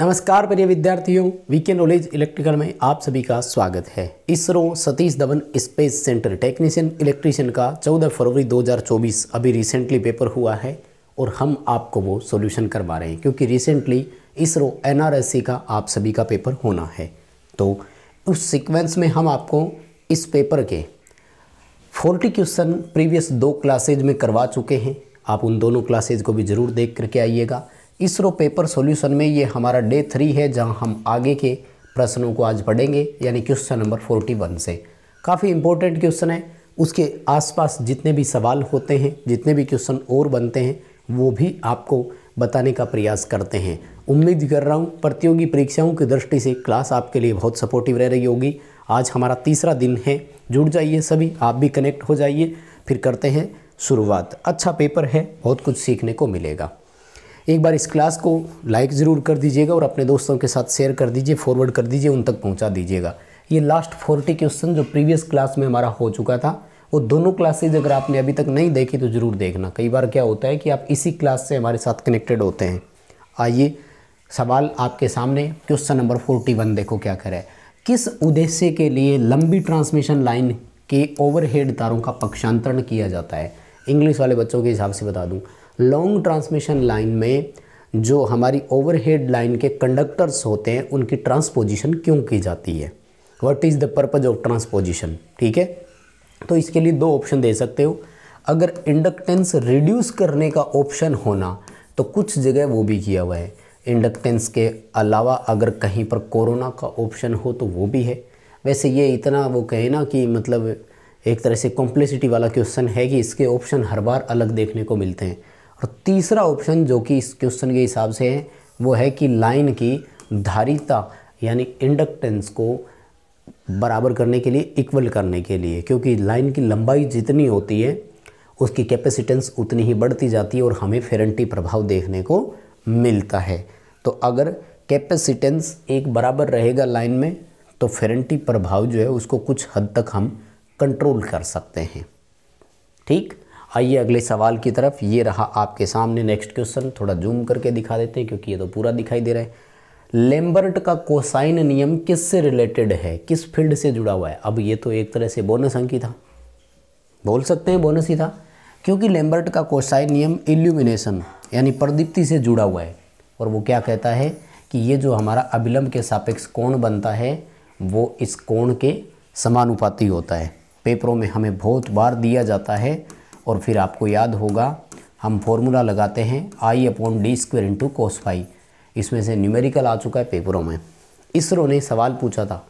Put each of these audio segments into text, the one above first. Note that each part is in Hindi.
नमस्कार प्रिय विद्यार्थियों वीके नॉलेज इलेक्ट्रिकल में आप सभी का स्वागत है ISRO Satish Dhawan space centre technician electrician का 14 फरवरी 2024 अभी रिसेंटली पेपर हुआ है और हम आपको वो सॉल्यूशन करवा रहे हैं क्योंकि रिसेंटली इसरो एन का आप सभी का पेपर होना है तो उस सिक्वेंस में हम आपको इस पेपर के फोर्टी क्वेश्चन प्रीवियस दो क्लासेज में करवा चुके हैं आप उन दोनों क्लासेज को भी ज़रूर देख करके आइएगा इसरो पेपर सॉल्यूशन में ये हमारा डे थ्री है जहां हम आगे के प्रश्नों को आज पढ़ेंगे यानी क्वेश्चन नंबर फोर्टी वन से काफ़ी इंपॉर्टेंट क्वेश्चन है उसके आसपास जितने भी सवाल होते हैं जितने भी क्वेश्चन और बनते हैं वो भी आपको बताने का प्रयास करते हैं उम्मीद कर रहा हूँ प्रतियोगी परीक्षाओं की दृष्टि से क्लास आपके लिए बहुत सपोर्टिव रह रही होगी आज हमारा तीसरा दिन है जुड़ जाइए सभी आप भी कनेक्ट हो जाइए फिर करते हैं शुरुआत अच्छा पेपर है बहुत कुछ सीखने को मिलेगा एक बार इस क्लास को लाइक ज़रूर कर दीजिएगा और अपने दोस्तों के साथ शेयर कर दीजिए फॉरवर्ड कर दीजिए उन तक पहुंचा दीजिएगा ये लास्ट फोर्टी क्वेश्चन जो प्रीवियस क्लास में हमारा हो चुका था वो दोनों क्लासेज अगर आपने अभी तक नहीं देखी तो ज़रूर देखना कई बार क्या होता है कि आप इसी क्लास से हमारे साथ कनेक्टेड होते हैं आइए सवाल आपके सामने क्वेश्चन नंबर फोर्टी वन देखो क्या करें किस उद्देश्य के लिए लंबी ट्रांसमिशन लाइन के ओवरहेड तारों का पक्षांतरण किया जाता है इंग्लिश वाले बच्चों के हिसाब से बता दूं लॉन्ग ट्रांसमिशन लाइन में जो हमारी ओवरहेड लाइन के कंडक्टर्स होते हैं उनकी ट्रांसपोजिशन क्यों की जाती है what is the purpose of transposition ठीक है तो इसके लिए दो ऑप्शन दे सकते हो अगर इंडक्टेंस रिड्यूस करने का ऑप्शन होना तो कुछ जगह वो भी किया हुआ है इंडक्टेंस के अलावा अगर कहीं पर कोरोना का ऑप्शन हो तो वो भी है वैसे ये इतना वो कहे ना कि मतलब एक तरह से कॉम्प्लेसिटी वाला क्वेश्चन है कि इसके ऑप्शन हर बार अलग देखने को मिलते हैं और तीसरा ऑप्शन जो कि इस क्वेश्चन के हिसाब से है वो है कि लाइन की धारिता यानी इंडक्टेंस को बराबर करने के लिए इक्वल करने के लिए क्योंकि लाइन की लंबाई जितनी होती है उसकी कैपेसिटेंस उतनी ही बढ़ती जाती है और हमें फेरेंटी प्रभाव देखने को मिलता है तो अगर कैपेसिटेंस एक बराबर रहेगा लाइन में तो फेरेंटी प्रभाव जो है उसको कुछ हद तक हम कंट्रोल कर सकते हैं ठीक आइए अगले सवाल की तरफ ये रहा आपके सामने नेक्स्ट क्वेश्चन थोड़ा जूम करके दिखा देते हैं क्योंकि ये तो पूरा दिखाई दे रहा है लेम्बर्ट का कोसाइन नियम किस से रिलेटेड है किस फील्ड से जुड़ा हुआ है अब ये तो एक तरह से बोनस अंक ही था बोल सकते हैं बोनस ही था क्योंकि लेम्बर्ट का कोसाइन नियम इल्यूमिनेशन यानी प्रदीप्ति से जुड़ा हुआ है और वो क्या कहता है कि ये जो हमारा अभिलंब के सापेक्ष कोण बनता है वो इस कोण के समानुपाती होता है पेपरों में हमें बहुत बार दिया जाता है और फिर आपको याद होगा हम फॉर्मूला लगाते हैं I upon D square into cos phi इसमें से न्यूमेरिकल आ चुका है पेपरों में इसरो ने सवाल पूछा था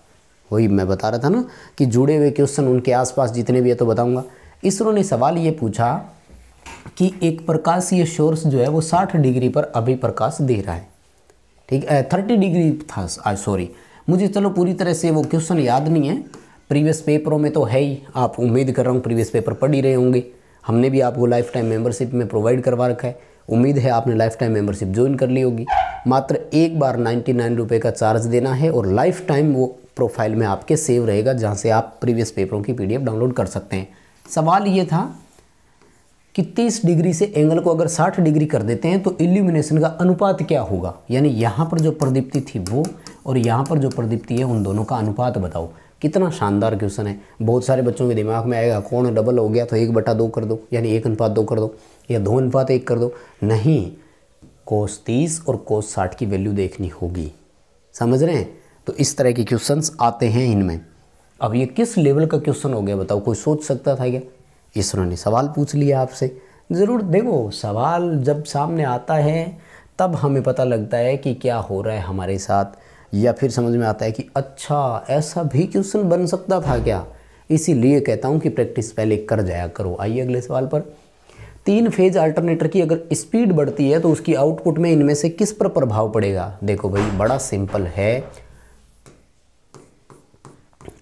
वही मैं बता रहा था ना कि जुड़े हुए क्वेश्चन उनके आसपास जितने भी है तो बताऊंगा इसरो ने सवाल ये पूछा कि एक प्रकाशीय शोर्स जो है वो 60 डिग्री पर अभी प्रकाश दे रहा है ठीक है थर्टी डिग्री था सॉरी मुझे चलो पूरी तरह से वो क्वेश्चन याद नहीं है प्रीवियस पेपरों में तो है ही आप उम्मीद कर रहा हूँ प्रीवियस पेपर पढ़ ही रहे होंगे हमने भी आपको लाइफ टाइम मेम्बरशिप में प्रोवाइड करवा रखा है उम्मीद है आपने लाइफ टाइम मेम्बरशिप ज्वाइन कर ली होगी मात्र एक बार नाइन्टी नाइन रुपये का चार्ज देना है और लाइफ टाइम वो प्रोफाइल में आपके सेव रहेगा जहाँ से आप प्रीवियस पेपरों की पीडीएफ डाउनलोड कर सकते हैं सवाल ये था कि 30 डिग्री से एंगल को अगर 60 डिग्री कर देते हैं तो इल्यूमिनेशन का अनुपात क्या होगा यानी यहाँ पर जो प्रदीप्ति थी वो और यहाँ पर जो प्रदीप्ति है उन दोनों का अनुपात बताओ कितना शानदार क्वेश्चन है बहुत सारे बच्चों के दिमाग में आएगा कौन डबल हो गया तो एक बटा दो कर दो यानी एक अनुपात दो कर दो या दो अनुपात एक कर दो नहीं कोस तीस और कोस साठ की वैल्यू देखनी होगी समझ रहे हैं तो इस तरह के क्वेश्चंस आते हैं इनमें अब ये किस लेवल का क्वेश्चन हो गया बताओ कोई सोच सकता था क्या इसरो ने सवाल पूछ लिया आपसे ज़रूर देखो सवाल जब सामने आता है तब हमें पता लगता है कि क्या हो रहा है हमारे साथ या फिर समझ में आता है कि अच्छा ऐसा भी क्वेश्चन बन सकता था क्या इसीलिए कहता हूँ कि प्रैक्टिस पहले कर जाया करो आइए अगले सवाल पर तीन फेज अल्टरनेटर की अगर स्पीड बढ़ती है तो उसकी आउटपुट में इनमें से किस पर प्रभाव पड़ेगा देखो भाई बड़ा सिंपल है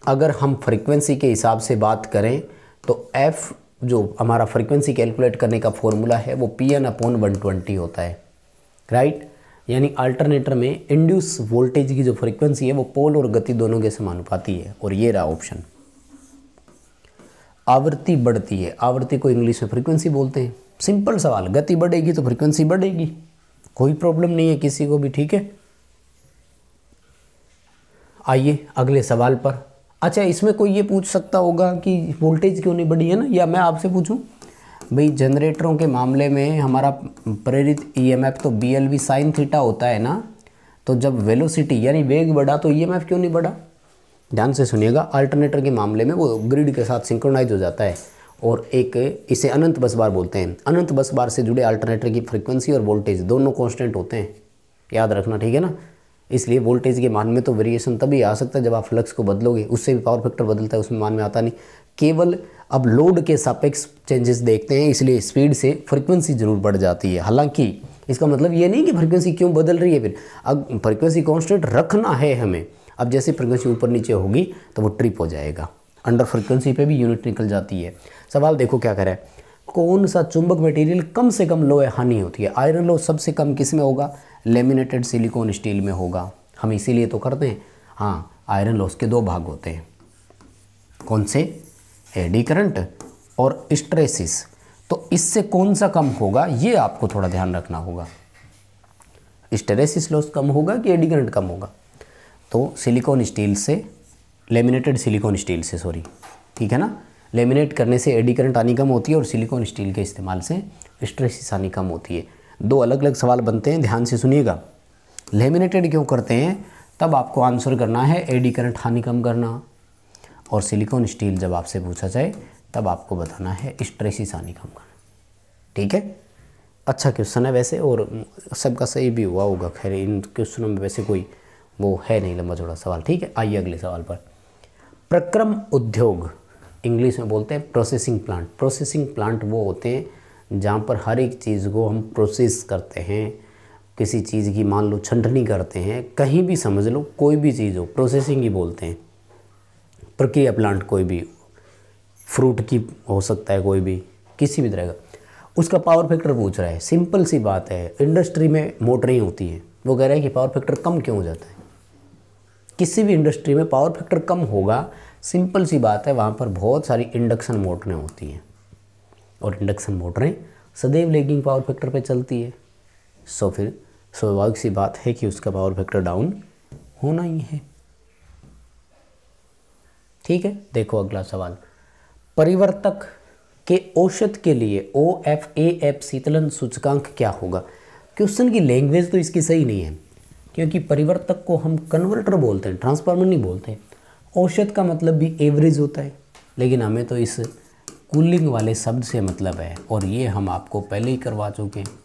अगर हम फ्रीक्वेंसी के हिसाब से बात करें तो एफ़ जो हमारा फ्रीक्वेंसी कैलकुलेट करने का फॉर्मूला है वो P N upon one twenty होता है राइट यानी अल्टरनेटर में इंड्यूस वोल्टेज की जो फ्रीक्वेंसी है वो पोल और गति दोनों के समानुपाती है और ये रहा ऑप्शन आवृत्ति बढ़ती है आवृत्ति को इंग्लिश में फ्रीक्वेंसी बोलते हैं सिंपल सवाल गति बढ़ेगी तो फ्रीक्वेंसी बढ़ेगी कोई प्रॉब्लम नहीं है किसी को भी ठीक है आइए अगले सवाल पर अच्छा इसमें कोई ये पूछ सकता होगा कि वोल्टेज क्यों नहीं बढ़ी है ना या मैं आपसे पूछूं भाई जनरेटरों के मामले में हमारा प्रेरित ईएमएफ e तो B L V sine theta होता है ना तो जब वेलोसिटी यानी वेग बढ़ा तो ईएमएफ e क्यों नहीं बढ़ा ध्यान से सुनिएगा अल्टरनेटर के मामले में वो ग्रिड के साथ सिंक्रोनाइज हो जाता है और एक इसे अनंत बस बार बोलते हैं अनंत बस बार से जुड़े अल्टरनेटर की फ्रीक्वेंसी और वोल्टेज दोनों कॉन्स्टेंट होते हैं याद रखना ठीक है ना इसलिए वोल्टेज के मान में तो वेरिएशन तभी आ सकता है जब आप फ्लक्स को बदलोगे उससे भी पावर फैक्टर बदलता है उसमें मान में आता नहीं केवल अब लोड के सापेक्ष चेंजेस देखते हैं इसलिए स्पीड से फ्रीक्वेंसी ज़रूर बढ़ जाती है हालांकि इसका मतलब ये नहीं कि फ्रीक्वेंसी क्यों बदल रही है फिर अब फ्रीक्वेंसी कॉन्स्टेंट रखना है हमें अब जैसे फ्रीक्वेंसी ऊपर नीचे होगी तो वो ट्रिप हो जाएगा अंडर फ्रीक्वेंसी पे भी यूनिट निकल जाती है सवाल देखो क्या करें कौन सा चुंबक मटेरियल कम से कम लो हानि होती है आयरन लो सबसे कम किस में होगा लेमिनेटेड सिलिकॉन स्टील में होगा हम इसीलिए तो करते हैं हाँ आयरन लो उसके दो भाग होते हैं कौन से एडी करंट और स्ट्रेसिस तो इससे कौन सा कम होगा ये आपको थोड़ा ध्यान रखना होगा स्टेरेसिस लॉस कम होगा कि एडी करंट कम होगा तो सिलिकॉन स्टील से लेमिनेटेड सिलिकॉन स्टील से सॉरी ठीक है ना लेमिनेट करने से एडी करंट आनी कम होती है और सिलिकॉन स्टील के इस्तेमाल से स्ट्रेसिस आनी कम होती है दो अलग अलग सवाल बनते हैं ध्यान से सुनिएगा लेमिनेटेड क्यों करते हैं तब आपको आंसर करना है एडी करंट हानि कम करना और सिलिकॉन स्टील जब आपसे पूछा जाए तब आपको बताना है स्ट्रेसिसानी कम करना ठीक है अच्छा क्वेश्चन है वैसे और सबका सही भी हुआ होगा खैर इन क्वेश्चनों में वैसे कोई वो है नहीं लंबा छोड़ा सवाल ठीक है आइए अगले सवाल पर प्रक्रम उद्योग इंग्लिश में बोलते हैं प्रोसेसिंग प्लांट प्रोसेसिंग प्लांट वो होते हैं जहाँ पर हर एक चीज़ को हम प्रोसेस करते हैं किसी चीज़ की मान लो छंटनी करते हैं कहीं भी समझ लो कोई भी चीज़ हो प्रोसेसिंग ही बोलते हैं प्रक्रिया प्लांट कोई भी फ्रूट की हो सकता है कोई भी किसी भी तरह का उसका पावर फैक्टर पूछ रहा है सिंपल सी बात है इंडस्ट्री में मोटरें होती हैं वो कह रहे हैं कि पावर फैक्टर कम क्यों हो जाता है किसी भी इंडस्ट्री में पावर फैक्टर कम होगा सिंपल सी बात है वहाँ पर बहुत सारी इंडक्शन मोटरें होती हैं और इंडक्शन मोटरें सदैव लेगिंग पावर फैक्टर पर चलती है सो फिर स्वाभाविक सी बात है कि उसका पावर फैक्टर डाउन होना ही है ठीक है देखो अगला सवाल परिवर्तक के औषध के लिए ओ एफ ए एफ शीतलन सूचकांक क्या होगा क्वेश्चन की लैंग्वेज तो इसकी सही नहीं है क्योंकि परिवर्तक को हम कन्वर्टर बोलते हैं ट्रांसफार्मर नहीं बोलते औषध का मतलब भी एवरेज होता है लेकिन हमें तो इस कूलिंग वाले शब्द से मतलब है और ये हम आपको पहले ही करवा चुके हैं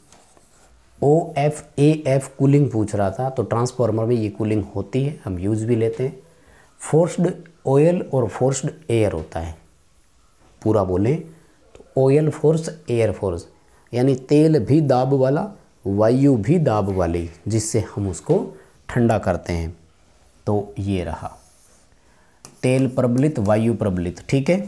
O F A F cooling पूछ रहा था तो ट्रांसफार्मर में ये कूलिंग होती है हम यूज़ भी लेते हैं फोर्स्ड ओयल और फोर्स्ड एयर होता है पूरा बोले तो ओयल फोर्स एयर फोर्स यानी तेल भी दाब वाला वायु भी दाब वाली जिससे हम उसको ठंडा करते हैं तो ये रहा तेल प्रबलित वायु प्रबलित ठीक है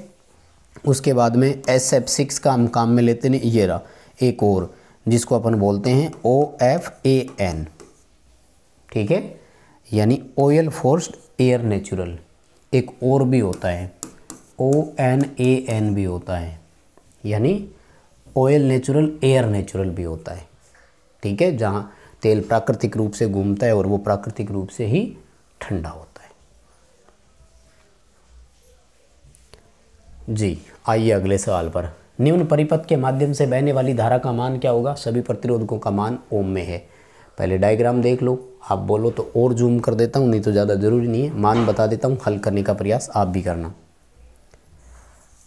उसके बाद में एस एफ सिक्स का हम काम में लेते हैं ये रहा एक और जिसको अपन बोलते हैं ओ एफ ए एन ठीक है यानी ऑयल फोर्स्ड एयर नेचुरल एक और भी होता है ओ एन ए एन भी होता है यानी ऑयल नेचुरल एयर नेचुरल भी होता है ठीक है जहाँ तेल प्राकृतिक रूप से घूमता है और वो प्राकृतिक रूप से ही ठंडा होता है जी आइए अगले सवाल पर निम्न परिपथ के माध्यम से बहने वाली धारा का मान क्या होगा सभी प्रतिरोधकों का मान ओम में है पहले डायग्राम देख लो आप बोलो तो और जूम कर देता हूँ नहीं तो ज़्यादा ज़रूरी नहीं है मान बता देता हूँ हल करने का प्रयास आप भी करना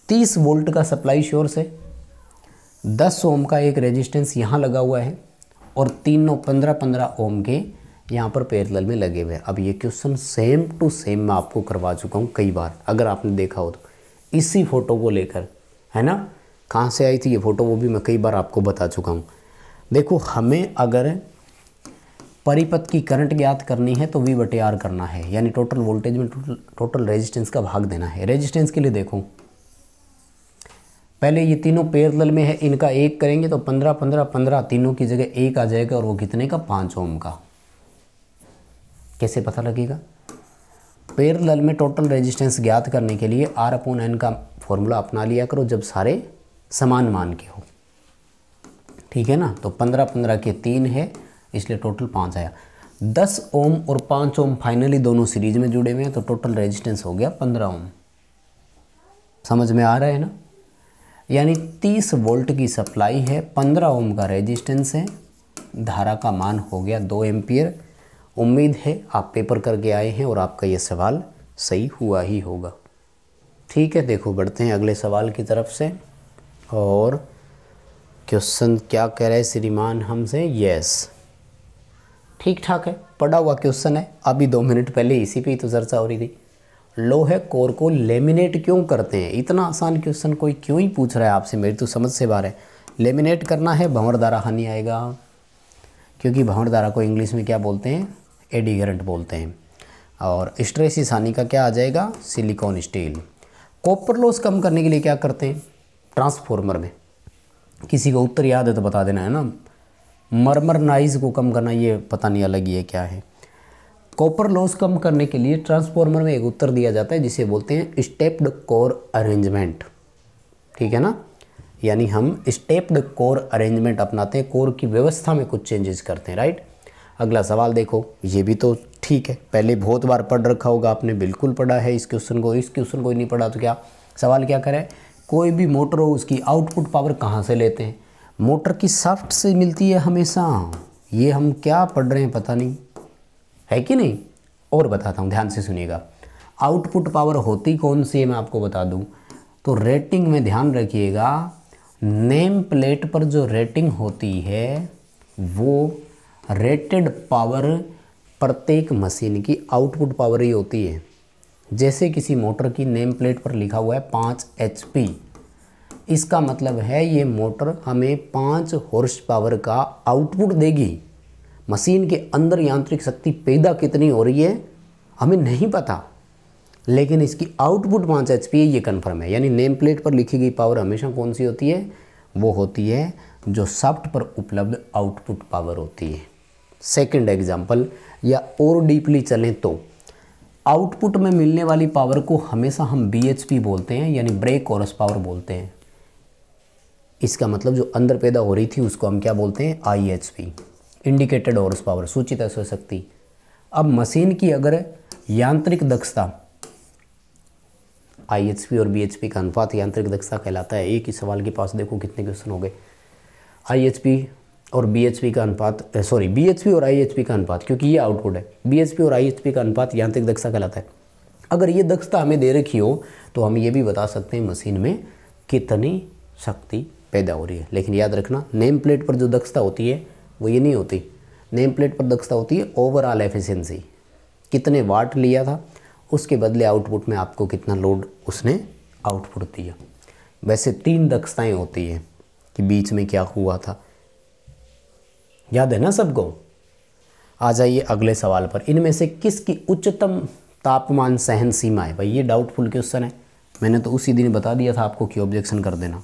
तीस वोल्ट का सप्लाई श्योर से दस ओम का एक रेजिस्टेंस यहाँ लगा हुआ है और तीनों पंद्रह पंद्रह ओम के यहाँ पर पैरेलल में लगे हुए हैं अब ये क्वेश्चन सेम टू सेम मैं आपको करवा चुका हूँ कई बार अगर आपने देखा हो तो इसी फ़ोटो को लेकर है ना कहाँ से आई थी ये फ़ोटो वो भी मैं कई बार आपको बता चुका हूँ देखो हमें अगर परिपथ की करंट ज्ञात करनी है तो वी बटे आर करना है यानी टोटल वोल्टेज में टोटल टोटल रेजिस्टेंस का भाग देना है रेजिस्टेंस के लिए देखो पहले ये तीनों पेरल में है इनका एक करेंगे तो पंद्रह पंद्रह पंद्रह तीनों की जगह एक आ जाएगा और वो कितने का पाँच ओम का कैसे पता लगेगा पैरेलल में टोटल रेजिस्टेंस ज्ञात करने के लिए आर अपोन एन का फॉर्मूला अपना लिया करो जब सारे समान मान के हो ठीक है ना तो पंद्रह पंद्रह के तीन है इसलिए टोटल पाँच आया दस ओम और पाँच ओम फाइनली दोनों सीरीज में जुड़े हुए हैं तो टोटल रेजिस्टेंस हो गया पंद्रह ओम समझ में आ रहा है ना यानी तीस वोल्ट की सप्लाई है पंद्रह ओम का रेजिस्टेंस है धारा का मान हो गया दो एम्पियर उम्मीद है आप पेपर करके आए हैं और आपका ये सवाल सही हुआ ही होगा ठीक है देखो बढ़ते हैं अगले सवाल की तरफ से और क्वेश्चन क्या कह रहे श्रीमान हमसे यस ठीक ठाक है पढ़ा हुआ क्वेश्चन है अभी दो मिनट पहले इसी पे ही तो चर्चा हो रही थी लोहे कोर को लेमिनेट क्यों करते हैं इतना आसान क्वेश्चन कोई क्यों ही पूछ रहा है आपसे मेरी तो समझ से बाहर है लेमिनेट करना है भंवरदारा हानि आएगा क्योंकि भंवरदारा को इंग्लिश में क्या बोलते हैं एडीगरेंट बोलते हैं और स्ट्रेसिस हानि का क्या आ जाएगा सिलिकॉन स्टील कॉपर लॉस कम करने के लिए क्या करते हैं ट्रांसफॉर्मर में किसी को उत्तर याद है तो बता देना है ना मरमर नाइज को कम करना ये पता नहीं अलग ये क्या है कॉपर लॉस कम करने के लिए ट्रांसफॉर्मर में एक उत्तर दिया जाता है जिसे बोलते हैं स्टेप्ड कोर अरेंजमेंट ठीक है ना यानी हम स्टेप्ड कोर अरेंजमेंट अपनाते हैं कोर की व्यवस्था में कुछ चेंजेस करते हैं राइट अगला सवाल देखो ये भी तो ठीक है पहले बहुत बार पढ़ रखा होगा आपने बिल्कुल पढ़ा है इस क्वेश्चन को इस क्वेश्चन को नहीं पढ़ा तो क्या सवाल क्या करें कोई भी मोटर हो उसकी आउटपुट पावर कहाँ से लेते हैं मोटर की साफ़्ट से मिलती है हमेशा ये हम क्या पढ़ रहे हैं पता नहीं है कि नहीं और बताता हूँ ध्यान से सुनिएगा आउटपुट पावर होती कौन सी है मैं आपको बता दूँ तो रेटिंग में ध्यान रखिएगा नेम प्लेट पर जो रेटिंग होती है वो रेटेड पावर प्रत्येक मशीन की आउटपुट पावर ही होती है जैसे किसी मोटर की नेम प्लेट पर लिखा हुआ है पाँच एच पी इसका मतलब है ये मोटर हमें पाँच हॉर्स पावर का आउटपुट देगी मशीन के अंदर यांत्रिक शक्ति पैदा कितनी हो रही है हमें नहीं पता लेकिन इसकी आउटपुट पाँच एच पी है ये कन्फर्म है यानी नेम प्लेट पर लिखी गई पावर हमेशा कौन सी होती है वो होती है जो सॉफ्ट पर उपलब्ध आउटपुट पावर होती है सेकंड एग्जांपल या और डीपली चलें तो आउटपुट में मिलने वाली पावर को हमेशा हम बी बोलते हैं यानी ब्रेक और पावर बोलते हैं इसका मतलब जो अंदर पैदा हो रही थी उसको हम क्या बोलते हैं I H P indicated horse power सूचित असर शक्ति अब मशीन की अगर यांत्रिक दक्षता आई एच पी और बी एच पी का अनुपात यांत्रिक दक्षता कहलाता है एक ही सवाल के पास देखो कितने क्वेश्चन हो गए आई एच पी और बी एच पी का अनुपात सॉरी बी एच पी और आई एच पी का अनुपात क्योंकि ये आउटपुट है बी एच पी और आई एच पी का अनुपात यांत्रिक दक्षता कहलाता है अगर ये दक्षता हमें दे रखी हो तो हम ये भी बता सकते हैं मशीन में कितनी शक्ति पैदा हो रही है लेकिन याद रखना नेम प्लेट पर जो दक्षता होती है वो ये नहीं होती नेम प्लेट पर दक्षता होती है ओवरऑल एफिशिएंसी कितने वाट लिया था उसके बदले आउटपुट में आपको कितना लोड उसने आउटपुट दिया वैसे तीन दक्षताएं होती हैं कि बीच में क्या हुआ था याद है ना सबको आ जाइए अगले सवाल पर इनमें से किसकी उच्चतम तापमान सहन सीमा है भाई ये डाउटफुल क्वेश्चन है मैंने तो उसी दिन बता दिया था आपको कि ऑब्जेक्शन कर देना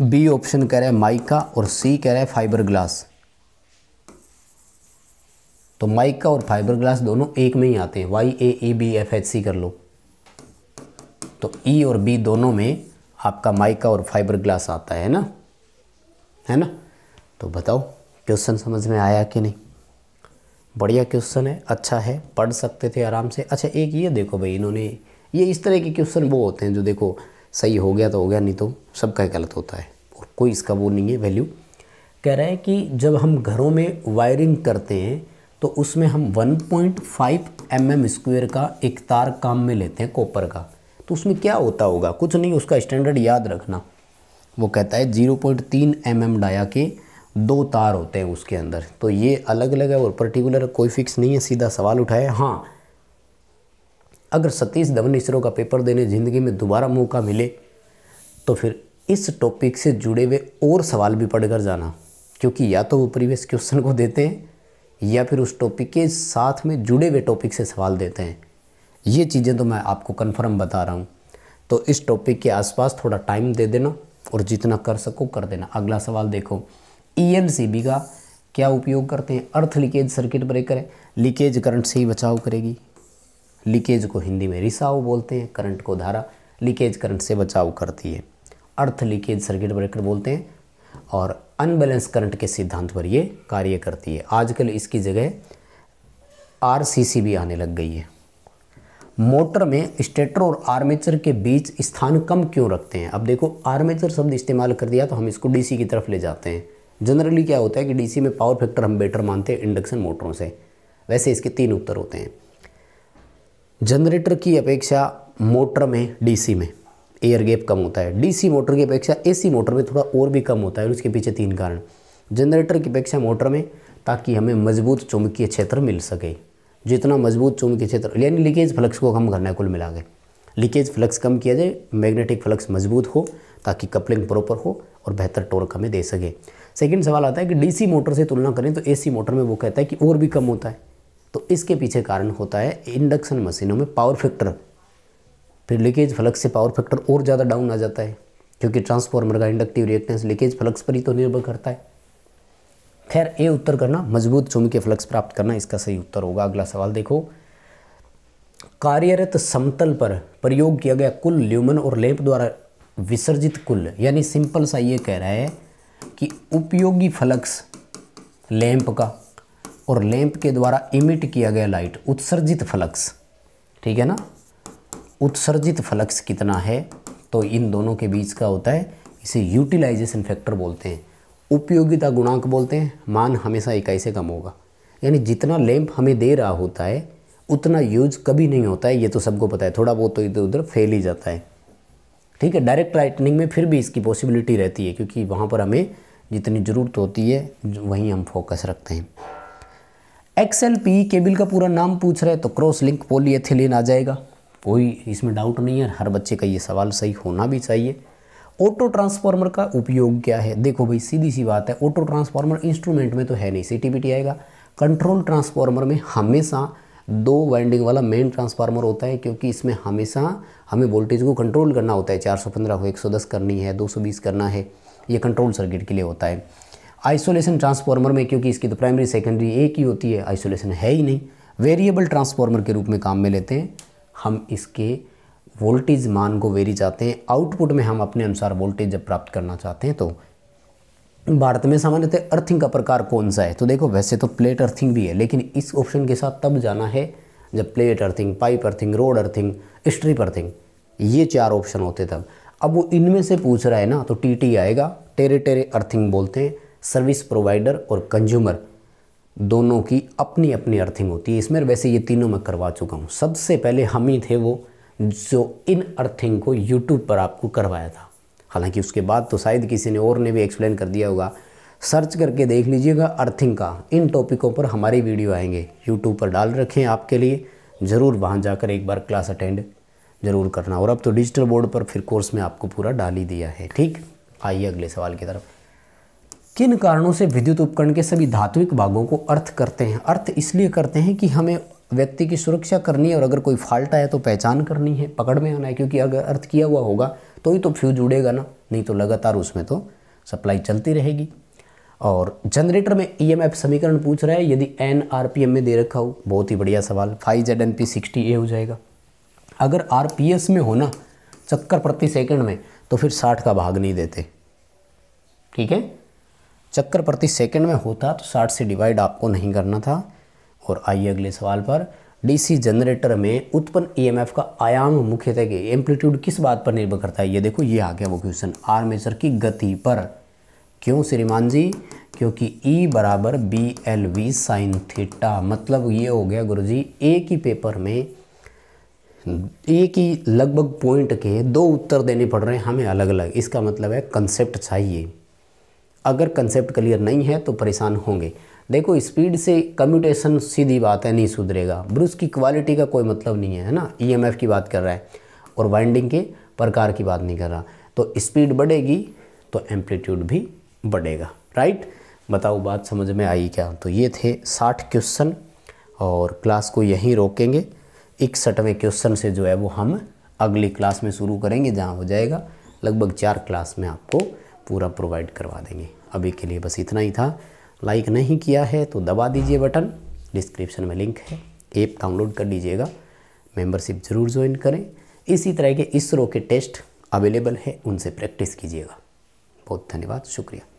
बी ऑप्शन कह रहा है माइका और सी कह रहा है फाइबर ग्लास तो माइका और फाइबर ग्लास दोनों एक में ही आते हैं Y A E B F H C कर लो तो ई e और बी दोनों में आपका माइका और फाइबर ग्लास आता है ना है ना तो बताओ क्वेश्चन समझ में आया कि नहीं बढ़िया क्वेश्चन है अच्छा है पढ़ सकते थे आराम से अच्छा एक ये देखो भाई इन्होंने ये इस तरह के क्वेश्चन वो होते हैं जो देखो सही हो गया तो हो गया नहीं तो सबका गलत होता है और कोई इसका वो नहीं है वैल्यू कह रहा है कि जब हम घरों में वायरिंग करते हैं तो उसमें हम 1.5 पॉइंट mm स्क्वायर का एक तार काम में लेते हैं कॉपर का तो उसमें क्या होता होगा कुछ नहीं उसका स्टैंडर्ड याद रखना वो कहता है 0.3 पॉइंट mm डाया के दो तार होते हैं उसके अंदर तो ये अलग अलग है और पर्टिकुलर कोई फिक्स नहीं है सीधा सवाल उठाए हाँ अगर सतीश धवन इसरो का पेपर देने ज़िंदगी में दोबारा मौका मिले तो फिर इस टॉपिक से जुड़े हुए और सवाल भी पढ़कर जाना क्योंकि या तो वो प्रीवियस क्वेश्चन को देते हैं या फिर उस टॉपिक के साथ में जुड़े हुए टॉपिक से सवाल देते हैं ये चीज़ें तो मैं आपको कन्फर्म बता रहा हूँ तो इस टॉपिक के आसपास थोड़ा टाइम दे देना और जितना कर सको कर देना अगला सवाल देखो ई e का क्या उपयोग करते हैं अर्थ लीकेज सर्किट ब्रेकर है लीकेज करंट से ही बचाव करेगी लीकेज को हिंदी में रिसाव बोलते हैं करंट को धारा लीकेज करंट से बचाव करती है अर्थ लीकेज सर्किट ब्रेकर बोलते हैं और अनबैलेंस करंट के सिद्धांत पर ये कार्य करती है आजकल इसकी जगह आर भी आने लग गई है मोटर में स्टेटर और आर्मेचर के बीच स्थान कम क्यों रखते हैं अब देखो आर्मेचर शब्द इस्तेमाल कर दिया तो हम इसको डीसी की तरफ ले जाते हैं जनरली क्या होता है कि डीसी में पावर फैक्टर हम बेटर मानते हैं इंडक्शन मोटरों से वैसे इसके तीन उत्तर होते हैं जनरेटर की अपेक्षा मोटर में डीसी में एयर गैप कम होता है डीसी मोटर की अपेक्षा एसी मोटर में थोड़ा और भी कम होता है और उसके पीछे तीन कारण जनरेटर की अपेक्षा मोटर में ताकि हमें मजबूत चुंबकीय क्षेत्र मिल सके जितना मजबूत चुंबकीय क्षेत्र यानी लीकेज फ्लक्स को कम करना है कुल मिला के लीकेज फ्लक्स कम किया जाए मैग्नेटिक फ्लक्स मजबूत हो ताकि कपलिंग प्रॉपर हो और बेहतर टॉर्क हमें दे सके सेकंड सवाल आता है कि डीसी मोटर से तुलना करें तो एसी मोटर में वो कहता है कि और भी कम होता है तो इसके पीछे कारण होता है इंडक्शन मशीनों में पावर फैक्टर फिर लीकेज फ्लक्स से पावर फैक्टर और ज़्यादा डाउन आ जाता है क्योंकि ट्रांसफॉर्मर का इंडक्टिव रिएक्टेंस लीकेज फ्लक्स पर ही तो निर्भर करता है खैर ए उत्तर करना मजबूत चुंबकीय फ्लक्स प्राप्त करना इसका सही उत्तर होगा अगला सवाल देखो कार्यरत समतल पर प्रयोग किया गया कुल ल्यूमन और लैंप द्वारा विसर्जित कुल यानी सिंपल सा ये कह रहा है कि उपयोगी फ्लक्स लैंप का और लैंप के द्वारा इमिट किया गया लाइट उत्सर्जित फ्लक्स ठीक है ना उत्सर्जित फ्लक्स कितना है तो इन दोनों के बीच का होता है इसे यूटिलाइजेशन फैक्टर बोलते हैं उपयोगिता गुणांक बोलते हैं मान हमेशा इकाई से कम होगा यानी जितना लैंप हमें दे रहा होता है उतना यूज कभी नहीं होता है ये तो सबको पता है थोड़ा बहुत तो इधर उधर फैल ही जाता है ठीक है डायरेक्ट लाइटनिंग में फिर भी इसकी पॉसिबिलिटी रहती है क्योंकि वहाँ पर हमें जितनी ज़रूरत होती है वहीं हम फोकस रखते हैं एक्सएलपी केबल का पूरा नाम पूछ रहे तो क्रॉस लिंक पोलिएथिलीन आ जाएगा कोई इसमें डाउट नहीं है हर बच्चे का ये सवाल सही होना भी चाहिए ऑटो ट्रांसफार्मर का उपयोग क्या है देखो भाई सीधी सी बात है ऑटो ट्रांसफार्मर इंस्ट्रूमेंट में तो है नहीं सी आएगा कंट्रोल ट्रांसफार्मर में हमेशा दो वाइंडिंग वाला मेन ट्रांसफार्मर होता है क्योंकि इसमें हमेशा हमें वोल्टेज को कंट्रोल करना होता है 415 सौ 110 करनी है 220 करना है ये कंट्रोल सर्किट के लिए होता है आइसोलेशन ट्रांसफार्मर में क्योंकि इसकी तो प्राइमरी सेकेंडरी एक ही होती है आइसोलेशन है ही नहीं वेरिएबल ट्रांसफार्मर के रूप में काम में लेते हैं हम इसके वोल्टेज मान को वेरी चाहते हैं आउटपुट में हम अपने अनुसार वोल्टेज जब प्राप्त करना चाहते हैं तो भारत में सामान्यतः अर्थिंग का प्रकार कौन सा है तो देखो वैसे तो प्लेट अर्थिंग भी है लेकिन इस ऑप्शन के साथ तब जाना है जब plate earthing pipe earthing rod earthing strip earthing ये चार ऑप्शन होते तब अब वो इनमें से पूछ रहा है ना तो टी टी आएगा टेरे टेरे अर्थिंग बोलते हैं सर्विस प्रोवाइडर और कंज्यूमर दोनों की अपनी अपनी अर्थिंग होती है इसमें वैसे ये तीनों मैं करवा चुका हूँ सबसे पहले हम ही थे वो जो इन अर्थिंग को यूट्यूब पर आपको करवाया था हालांकि उसके बाद तो शायद किसी ने और ने भी एक्सप्लेन कर दिया होगा सर्च करके देख लीजिएगा अर्थिंग का इन टॉपिकों पर हमारी वीडियो आएंगे यूट्यूब पर डाल रखें आपके लिए ज़रूर वहाँ जाकर एक बार क्लास अटेंड ज़रूर करना और अब तो डिजिटल बोर्ड पर फिर कोर्स में आपको पूरा डाल ही दिया है ठीक आइए अगले सवाल की तरफ किन कारणों से विद्युत उपकरण के सभी धात्विक भागों को अर्थ करते हैं अर्थ इसलिए करते हैं कि हमें व्यक्ति की सुरक्षा करनी है और अगर कोई फॉल्ट आया तो पहचान करनी है पकड़ में आना है क्योंकि अगर अर्थ किया हुआ होगा तो ही तो फ्यूज उड़ेगा ना नहीं तो लगातार उसमें तो सप्लाई चलती रहेगी और जनरेटर में एफ e समीकरण पूछ रहा है यदि एन एम में दे रखा हो बहुत ही बढ़िया सवाल five Z N P sixty A हो जाएगा अगर एस में हो ना चक्कर प्रति सेकंड में तो फिर साठ का भाग नहीं देते ठीक है चक्कर प्रति सेकंड में होता तो 60 से डिवाइड आपको नहीं करना था और आइए अगले सवाल पर डीसी जनरेटर में उत्पन्न ईएमएफ e का आयाम मुख्यतः के एम्पलीट्यूड किस बात पर निर्भर करता है ये देखो ये आ गया वो क्वेश्चन आर्मेचर की गति पर क्यों श्रीमान जी क्योंकि E बराबर B L V sine theta मतलब ये हो गया गुरु जी ए की पेपर में ए की लगभग पॉइंट के दो उत्तर देने पड़ रहे हैं हमें अलग अलग इसका मतलब है कंसेप्ट चाहिए अगर कंसेप्ट क्लियर नहीं है तो परेशान होंगे देखो स्पीड से कम्यूटेशन सीधी बात है नहीं सुधरेगा ब्रुश की क्वालिटी का कोई मतलब नहीं है है ना ई e की बात कर रहा है और वाइंडिंग के प्रकार की बात नहीं कर रहा तो स्पीड बढ़ेगी तो एम्पलीट्यूड भी बढ़ेगा राइट बताओ बात समझ में आई क्या तो ये थे साठ क्वेश्चन और क्लास को यहीं रोकेंगे इकसठवें क्वेश्चन से जो है वो हम अगली क्लास में शुरू करेंगे जहाँ हो जाएगा लगभग चार क्लास में आपको पूरा प्रोवाइड करवा देंगे अभी के लिए बस इतना ही था लाइक नहीं किया है तो दबा दीजिए बटन डिस्क्रिप्शन में लिंक है ऐप डाउनलोड कर लीजिएगा मेंबरशिप ज़रूर ज्वाइन करें इसी तरह के इसरो के टेस्ट अवेलेबल है उनसे प्रैक्टिस कीजिएगा बहुत धन्यवाद शुक्रिया